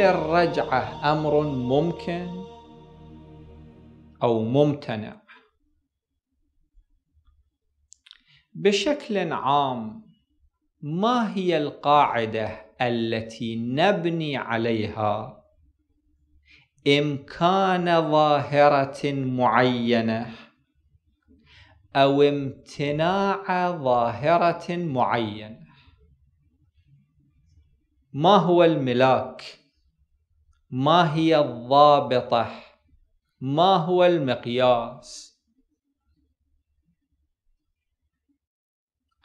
هل الرجعة أمر ممكن أو ممتنع؟ بشكل عام ما هي القاعدة التي نبني عليها إمكان ظاهرة معينة أو امتناع ظاهرة معينة ما هو الملاك ما هي الضابطة ما هو المقياس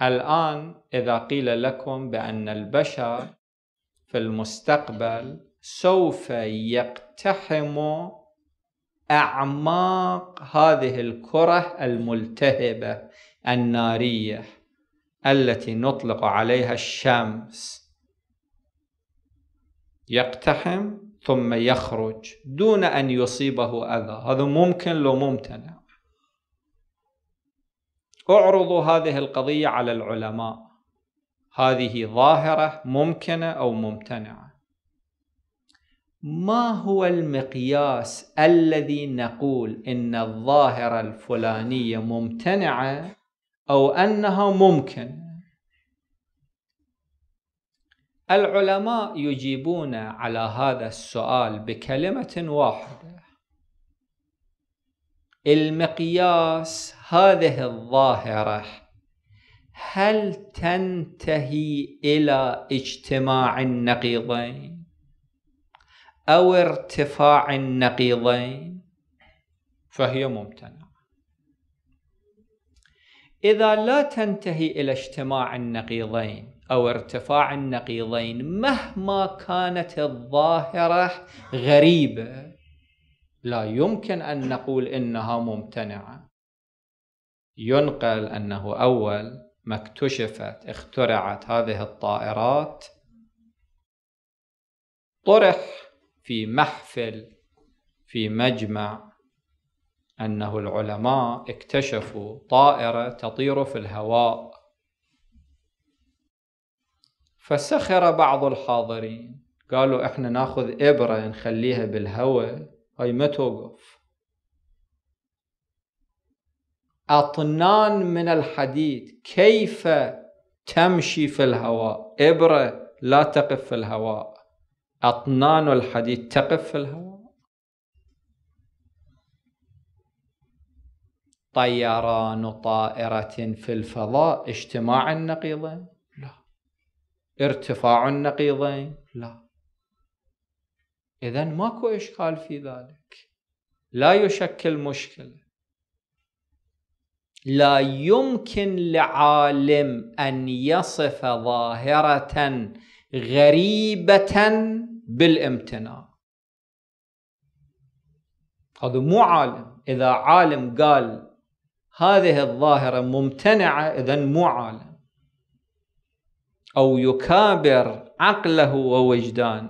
الآن إذا قيل لكم بأن البشر في المستقبل سوف يقتحم أعماق هذه الكرة الملتهبة النارية التي نطلق عليها الشمس يقتحم ثم يخرج دون أن يصيبه أذى هذا ممكن لو ممتنع اعرضوا هذه القضية على العلماء هذه ظاهرة ممكنة أو ممتنعة ما هو المقياس الذي نقول إن الظاهرة الفلانية ممتنعة أو أنها ممكنة العلماء يجيبون على هذا السؤال بكلمة واحدة المقياس هذه الظاهرة هل تنتهي إلى اجتماع النقيضين أو ارتفاع النقيضين فهي ممتنعة إذا لا تنتهي إلى اجتماع النقيضين أو ارتفاع النقيضين مهما كانت الظاهرة غريبة لا يمكن أن نقول إنها ممتنعة ينقل أنه أول ما اكتشفت اخترعت هذه الطائرات طرح في محفل في مجمع أنه العلماء اكتشفوا طائرة تطير في الهواء فسخر بعض الحاضرين قالوا احنا ناخذ إبرة نخليها بالهواء هاي ما توقف أطنان من الحديد كيف تمشي في الهواء إبرة لا تقف في الهواء أطنان الحديد تقف في الهواء طيران طائرة في الفضاء اجتماع النقيضين لا ارتفاع النقيضين لا إذا ماكو إشكال في ذلك لا يشكل مشكلة لا يمكن لعالم أن يصف ظاهرة غريبة بالامتناع هذا مو عالم إذا عالم قال هذه الظاهرة ممتنعة إذا مو عالم أو يكابر عقله ووجدانه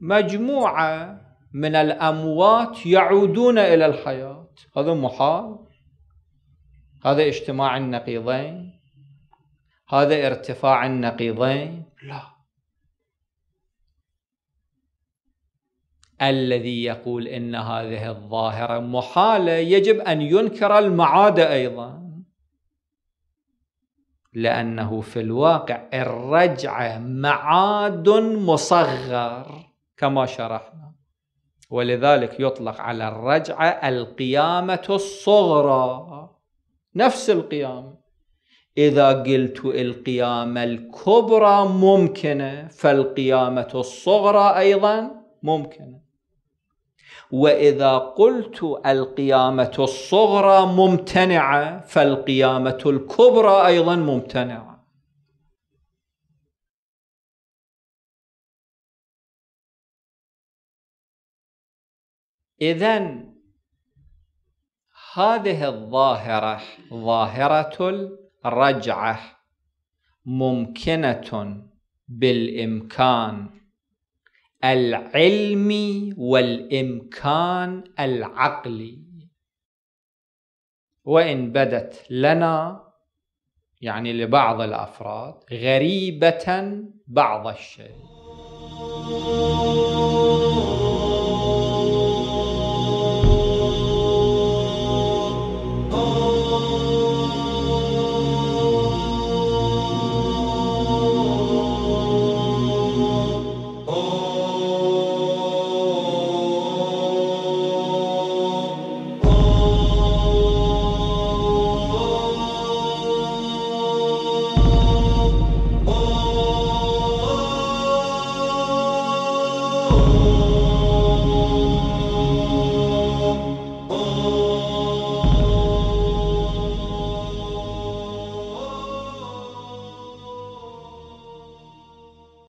مجموعة من الأموات يعودون إلى الحياة هذا محال هذا اجتماع النقيضين هذا ارتفاع النقيضين لا الذي يقول ان هذه الظاهره محاله يجب ان ينكر المعاد ايضا لانه في الواقع الرجعه معاد مصغر كما شرحنا ولذلك يطلق على الرجعه القيامه الصغرى نفس القيامه اذا قلت القيامه الكبرى ممكنه فالقيامه الصغرى ايضا ممكنه واذا قلت القيامه الصغرى ممتنعه فالقيامه الكبرى ايضا ممتنعه اذا هذه الظاهره ظاهره الرجعه ممكنه بالامكان العلمي والإمكان العقلي وإن بدت لنا يعني لبعض الأفراد غريبة بعض الشيء